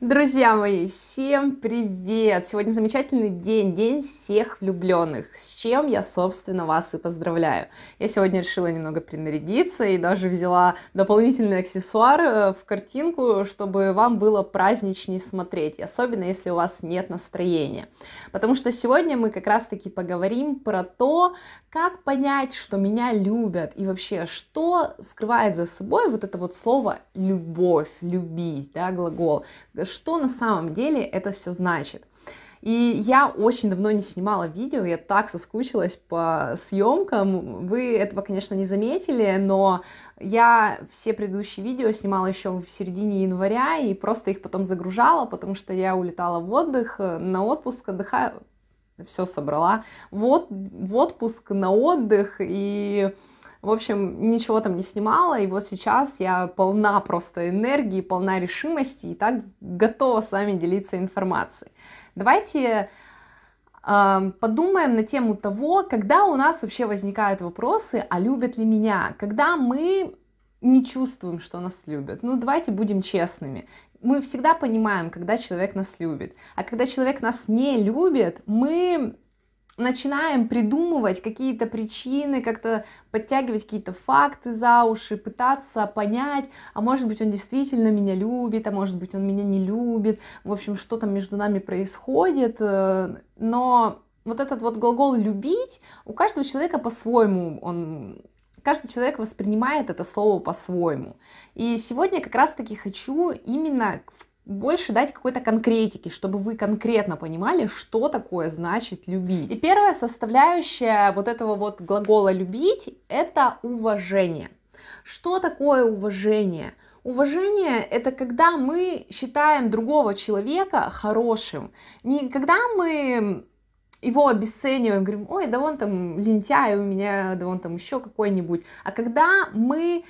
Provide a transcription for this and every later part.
Друзья мои, всем привет! Сегодня замечательный день, день всех влюбленных, с чем я, собственно, вас и поздравляю. Я сегодня решила немного принарядиться и даже взяла дополнительный аксессуар э, в картинку, чтобы вам было праздничнее смотреть, особенно если у вас нет настроения. Потому что сегодня мы как раз-таки поговорим про то, как понять, что меня любят и вообще, что скрывает за собой вот это вот слово «любовь», «любить», да, глагол, что на самом деле это все значит. И я очень давно не снимала видео, я так соскучилась по съемкам. Вы этого, конечно, не заметили, но я все предыдущие видео снимала еще в середине января и просто их потом загружала, потому что я улетала в отдых, на отпуск, отдыхаю, все собрала, вот в отпуск, на отдых и в общем, ничего там не снимала, и вот сейчас я полна просто энергии, полна решимости, и так готова с вами делиться информацией. Давайте а, подумаем на тему того, когда у нас вообще возникают вопросы, а любят ли меня, когда мы не чувствуем, что нас любят. Ну, давайте будем честными. Мы всегда понимаем, когда человек нас любит. А когда человек нас не любит, мы начинаем придумывать какие-то причины, как-то подтягивать какие-то факты за уши, пытаться понять, а может быть он действительно меня любит, а может быть он меня не любит, в общем, что там между нами происходит, э, но вот этот вот глагол «любить» у каждого человека по-своему он каждый человек воспринимает это слово по-своему. И сегодня как раз-таки хочу именно в больше дать какой-то конкретики, чтобы вы конкретно понимали, что такое значит любить. И первая составляющая вот этого вот глагола любить – это уважение. Что такое уважение? Уважение – это когда мы считаем другого человека хорошим. Не когда мы его обесцениваем, говорим, ой, да он там лентяй у меня, да он там еще какой-нибудь. А когда мы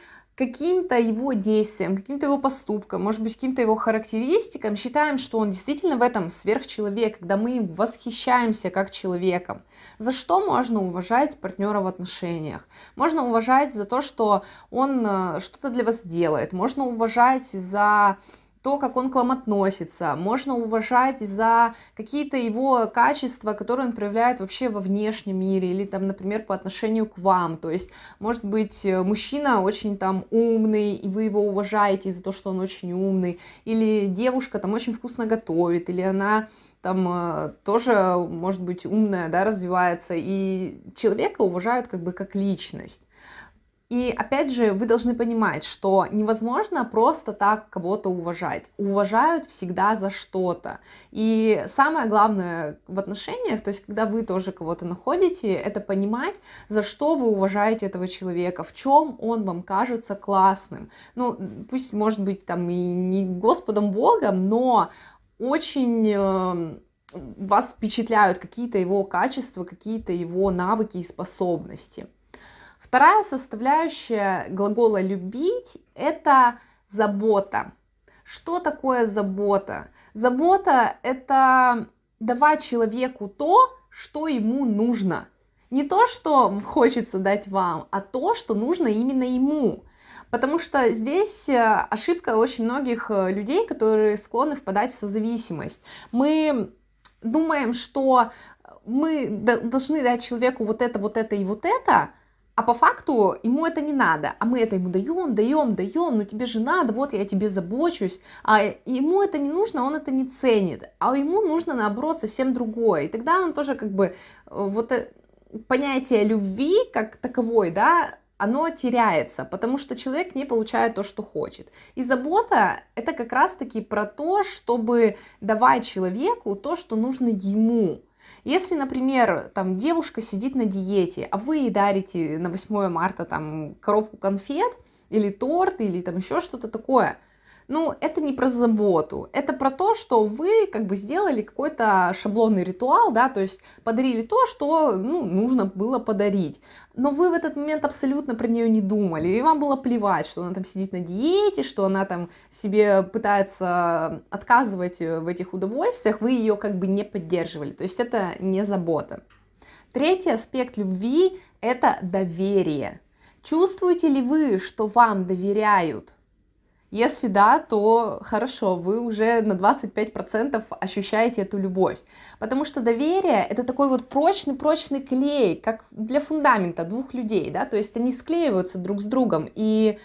каким-то его действиям, каким-то его поступкам, может быть, каким-то его характеристикам, считаем, что он действительно в этом сверхчеловек, когда мы восхищаемся как человеком. За что можно уважать партнера в отношениях? Можно уважать за то, что он э, что-то для вас делает, можно уважать за то, как он к вам относится, можно уважать за какие-то его качества, которые он проявляет вообще во внешнем мире, или там, например, по отношению к вам, то есть, может быть, э, мужчина очень там умный, и вы его уважаете за то, что он очень умный, или девушка там очень вкусно готовит, или она там э, тоже, может быть, умная, да, развивается, и человека уважают как бы как личность. И опять же, вы должны понимать, что невозможно просто так кого-то уважать. Уважают всегда за что-то. И самое главное в отношениях, то есть когда вы тоже кого-то находите, это понимать, за что вы уважаете этого человека, в чем он вам кажется классным. Ну, пусть может быть там и не Господом Богом, но очень эм, вас впечатляют какие-то его качества, какие-то его навыки и способности. Вторая составляющая глагола «любить» — это забота. Что такое забота? Забота — это давать человеку то, что ему нужно. Не то, что хочется дать вам, а то, что нужно именно ему. Потому что здесь э, ошибка очень многих э, людей, которые склонны впадать в созависимость. Мы думаем, что мы должны дать человеку вот это, вот это и вот это, а по факту ему это не надо, а мы это ему даем, даем, даем, ну тебе же надо, вот я тебе забочусь. А ему это не нужно, он это не ценит, а ему нужно наоборот совсем другое. И тогда он тоже как бы э, вот э, понятие любви как таковой, да, оно теряется, потому что человек не получает то, что хочет. И забота это как раз-таки про то, чтобы давать человеку то, что нужно ему если, например, там девушка сидит на диете, а вы ей дарите на 8 марта там коробку конфет или торт или там еще что-то такое – ну, это не про заботу, это про то, что вы как бы сделали какой-то шаблонный ритуал, да, то есть подарили то, что, ну, нужно было подарить. Но вы в этот момент абсолютно про нее не думали, и вам было плевать, что она там сидит на диете, что она там себе пытается отказывать э, в этих удовольствиях, вы ее как бы не поддерживали, то есть это не забота. Третий аспект любви – это доверие. Чувствуете ли вы, что вам доверяют? Если да, то хорошо, вы уже на 25% ощущаете эту любовь. Потому что доверие это такой вот прочный-прочный клей, как для фундамента двух людей, да, то есть они склеиваются друг с другом, и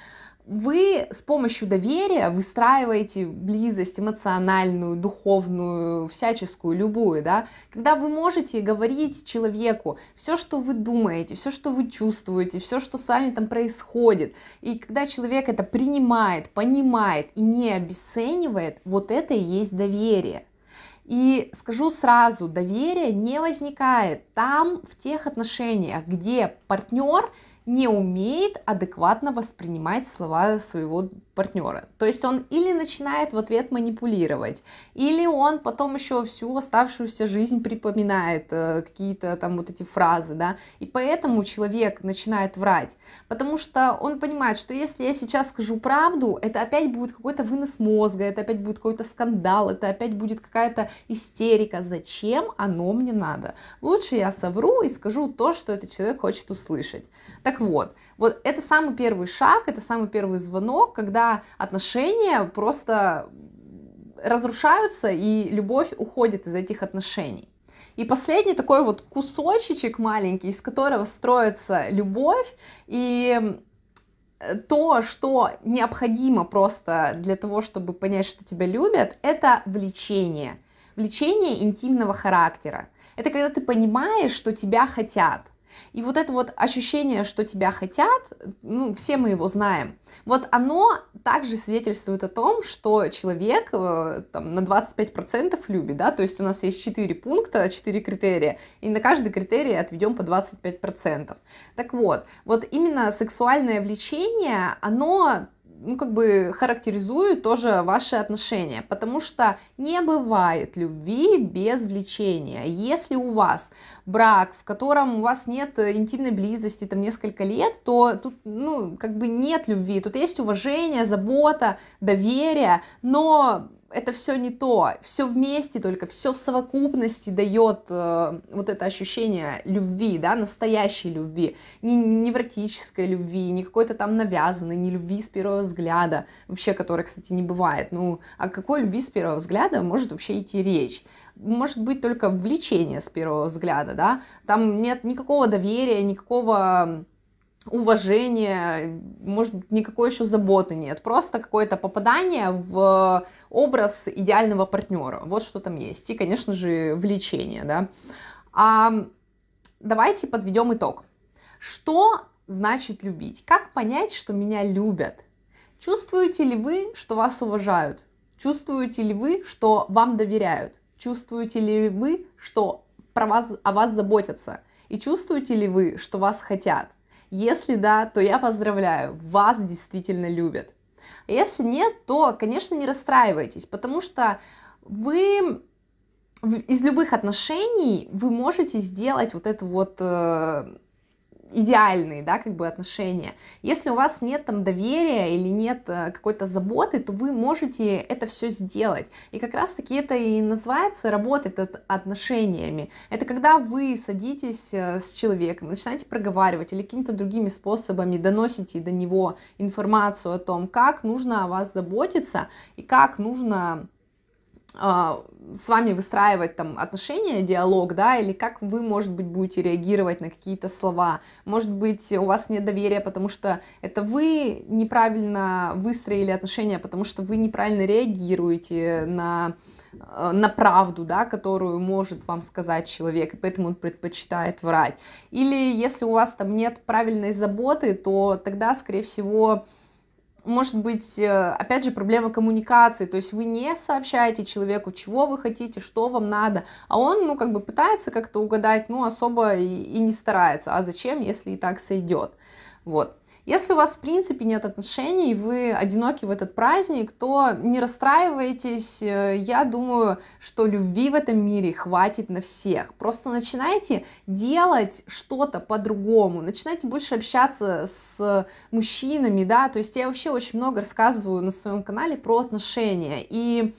вы с помощью доверия выстраиваете близость эмоциональную, духовную, всяческую, любую, да, когда вы можете говорить человеку все, что вы думаете, все, что вы чувствуете, все, что с вами там происходит, и когда человек это принимает, понимает и не обесценивает, вот это и есть доверие. И скажу сразу, доверие не возникает там, в тех отношениях, где партнер не умеет адекватно воспринимать слова своего партнера. То есть он или начинает в ответ манипулировать, или он потом еще всю оставшуюся жизнь припоминает э, какие-то там вот эти фразы, да, и поэтому человек начинает врать, потому что он понимает, что если я сейчас скажу правду, это опять будет какой-то вынос мозга, это опять будет какой-то скандал, это опять будет какая-то истерика, зачем оно мне надо? Лучше я совру и скажу то, что этот человек хочет услышать. Так вот, вот это самый первый шаг, это самый первый звонок, когда отношения просто разрушаются, и любовь уходит из этих отношений. И последний такой вот кусочек маленький, из которого строится любовь, и э, то, что необходимо просто для того, чтобы понять, что тебя любят, это влечение. Влечение интимного характера. Это когда ты понимаешь, что тебя хотят и вот это вот ощущение, что тебя хотят, ну, все мы его знаем, вот оно также свидетельствует о том, что человек э, там, на 25% любит, да, то есть у нас есть 4 пункта, 4 критерия, и на каждый критерий отведем по 25%. Так вот, вот именно сексуальное влечение, оно ну, как бы характеризует тоже ваши отношения, потому что не бывает любви без влечения. Если у вас брак, в котором у вас нет э, интимной близости там несколько лет, то тут, ну, как бы нет любви, тут есть уважение, забота, доверие, но это все не то, все вместе только, все в совокупности дает э, вот это ощущение любви, да, настоящей любви, не невротической любви, не какой-то там навязанной, не любви с первого взгляда, вообще, которой, кстати, не бывает, ну, о какой любви с первого взгляда может вообще идти речь? Может быть только влечение с первого взгляда, да, там нет никакого доверия, никакого уважения, может быть, никакой еще заботы нет, просто какое-то попадание в образ идеального партнера, вот что там есть, и, конечно же, влечение, да. А, давайте подведем итог. Что значит любить? Как понять, что меня любят? Чувствуете ли вы, что вас уважают? Чувствуете ли вы, что вам доверяют? Чувствуете ли вы, что про вас, о вас заботятся? И чувствуете ли вы, что вас хотят? Если да, то я поздравляю, вас действительно любят. Если нет, то, конечно, не расстраивайтесь, потому что вы из любых отношений вы можете сделать вот это вот э, идеальные, да, как бы отношения. Если у вас нет там доверия или нет э, какой-то заботы, то вы можете это все сделать. И как раз-таки это и называется работа над отношениями. Это когда вы садитесь э, с человеком, начинаете проговаривать или какими-то другими способами доносите до него информацию о том, как нужно о вас заботиться и как нужно а, с вами выстраивать там отношения, диалог, да, или как вы, может быть, будете реагировать на какие-то слова. Может быть, у вас нет доверия, потому что это вы неправильно выстроили отношения, потому что вы неправильно реагируете на, э, на правду, да, которую может вам сказать человек, и поэтому он предпочитает врать. Или если у вас там нет правильной заботы, то тогда, скорее всего, может быть, э, опять же, проблема коммуникации, то есть вы не сообщаете человеку, чего вы хотите, что вам надо, а он, ну, как бы пытается как-то угадать, ну, особо и, и не старается, а зачем, если и так сойдет, вот. Если у вас в принципе нет отношений, вы одиноки в этот праздник, то не расстраивайтесь. Э, я думаю, что любви в этом мире хватит на всех. Просто начинайте делать что-то по-другому, начинайте больше общаться с мужчинами, да, то есть я вообще очень много рассказываю на своем канале про отношения. И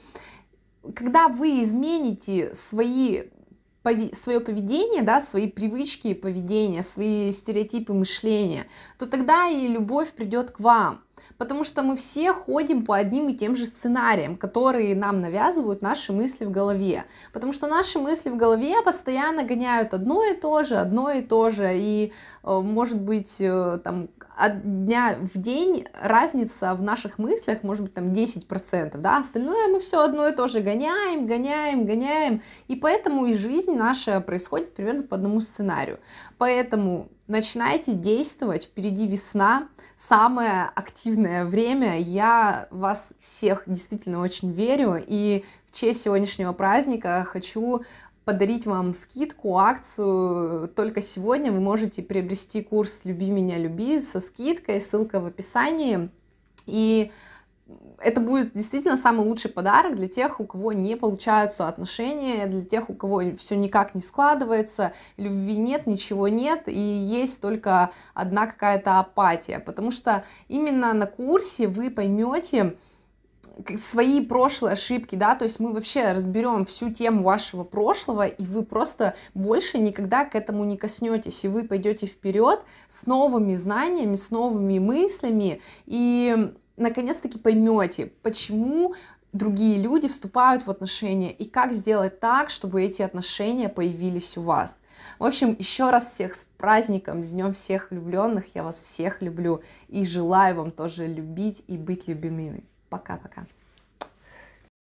когда вы измените свои свое поведение, да, свои привычки поведения, свои стереотипы мышления, то тогда и любовь придет к вам. Потому что мы все ходим по одним и тем же сценариям, которые нам навязывают наши мысли в голове. Потому что наши мысли в голове постоянно гоняют одно и то же, одно и то же. И, э, может быть, э, там от дня в день разница в наших мыслях может быть там 10%, да, остальное мы все одно и то же гоняем, гоняем, гоняем, и поэтому и жизнь наша происходит примерно по одному сценарию. Поэтому начинайте действовать, впереди весна, самое активное время. Я вас всех действительно очень верю, и в честь сегодняшнего праздника хочу подарить вам скидку, акцию. Только сегодня вы можете приобрести курс «Люби меня, люби» со скидкой, ссылка в описании. И это будет действительно самый лучший подарок для тех, у кого не получаются отношения, для тех, у кого все никак не складывается, любви нет, ничего нет, и есть только одна какая-то апатия. Потому что именно на курсе вы поймете, э, свои прошлые ошибки, да, то есть мы вообще разберем всю тему вашего прошлого, и вы просто больше никогда к этому не коснетесь, и вы пойдете вперед с новыми знаниями, с новыми мыслями, и наконец-таки поймете, почему другие люди вступают в отношения и как сделать так, чтобы эти отношения появились у вас. В общем, еще раз всех с праздником, с Днем всех влюбленных. Я вас всех люблю и желаю вам тоже любить и быть любимыми. Пока-пока.